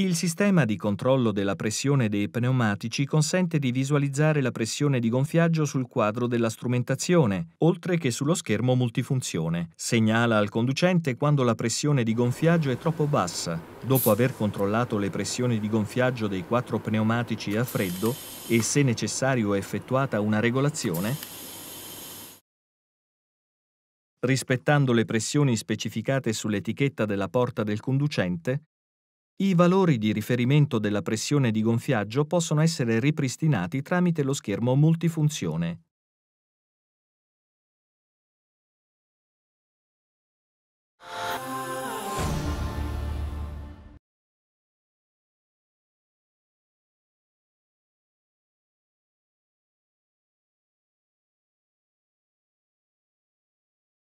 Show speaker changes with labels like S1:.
S1: Il sistema di controllo della pressione dei pneumatici consente di visualizzare la pressione di gonfiaggio sul quadro della strumentazione, oltre che sullo schermo multifunzione. Segnala al conducente quando la pressione di gonfiaggio è troppo bassa. Dopo aver controllato le pressioni di gonfiaggio dei quattro pneumatici a freddo e se necessario effettuata una regolazione, rispettando le pressioni specificate sull'etichetta della porta del conducente, i valori di riferimento della pressione di gonfiaggio possono essere ripristinati tramite lo schermo multifunzione.